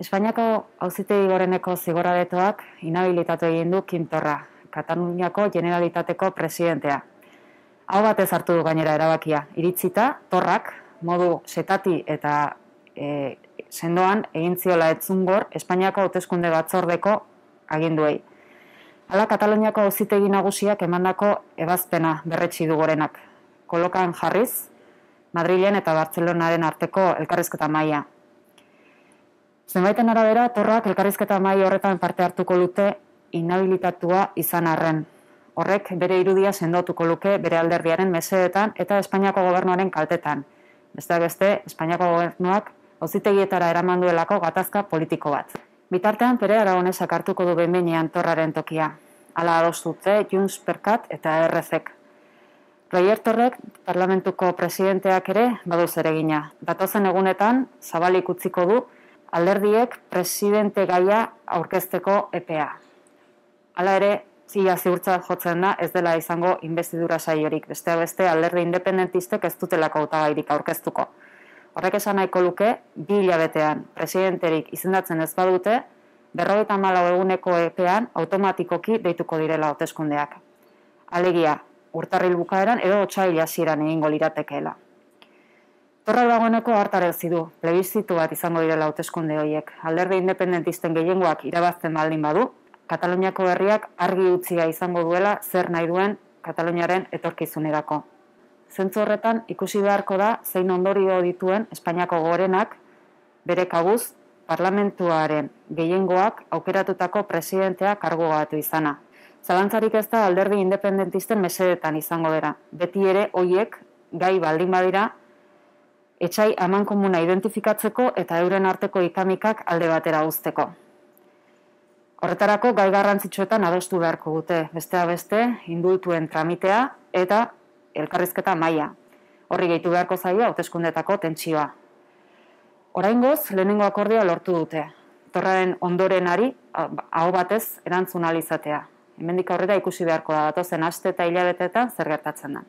Espainiako auzitegi goreneko zigorraretoak inabilitatu egin du Quintorra, Kataluniako generalitateko presidentea. Hau batez hartu du gainera erabakia, iritzita, torrak, modu setati eta e, sendoan egin ziola etzungor Espainiako hauteskunde batzordeko aginduei. Hala Kataluniako auzitegi nagusiak emandako ebazpena berretsi du gorenak. Kolokan jarriz, Madrilen eta Bartzelonaren arteko elkarrezketa maia. Zenbaiten arabera, torrak elkarrizketa mai horretan parte hartuko lute inabilitatua izan arren. Horrek bere irudia sendotuko luke bere alderdiaren meseetan eta Espainiako gobernuaren kaltetan. Beste beste, Espainiako gobernuak ozitegietara eraman duelako gatazka politiko bat. Bitartean, bere aragonesak hartuko du behinean torraren tokia. Ala adostute, Junts Perkat eta RZek. Roger Torrek, parlamentuko presidenteak ere, badu zeregina. Datozen egunetan, zabalik utziko du, alderdiek presidente gaia aurkezteko EPEA. Hala ere, zila ziurtza jotzen da ez dela izango investidura saiorik, beste beste alderdi independentistek ez dutelako utagairik aurkeztuko. Horrek esan nahiko luke, bi hilabetean presidenterik izendatzen ez badute, berrogeta mala eguneko epean automatikoki deituko direla hauteskundeak. Alegia, urtarril bukaeran edo otxaila ziren egingo liratekeela. Torral hartare hartara du, plebizitu bat izango direla hauteskunde horiek. Alderde independentisten gehiengoak irabazten baldin badu, Kataluniako herriak argi utzia izango duela zer nahi duen Kataluniaren etorkizunerako. Zentzu horretan ikusi beharko da zein ondorio dituen Espainiako gorenak bere kabuz parlamentuaren gehiengoak aukeratutako presidentea kargo batu izana. Zalantzarik ez da alderdi independentisten mesedetan izango dira. Beti ere hoiek gai baldin badira etxai eman komuna identifikatzeko eta euren arteko ikamikak alde batera uzteko. Horretarako gai garrantzitsuetan adostu beharko dute, bestea beste, indultuen tramitea eta elkarrizketa maila. Horri gehitu beharko zaio, hauteskundetako tentsioa. Oraingoz, lehenengo akordioa lortu dute. Torraren ondorenari hau batez erantzun alizatea. Hemendik aurrera ikusi beharko da datozen aste eta hilabetetan zer gertatzen da.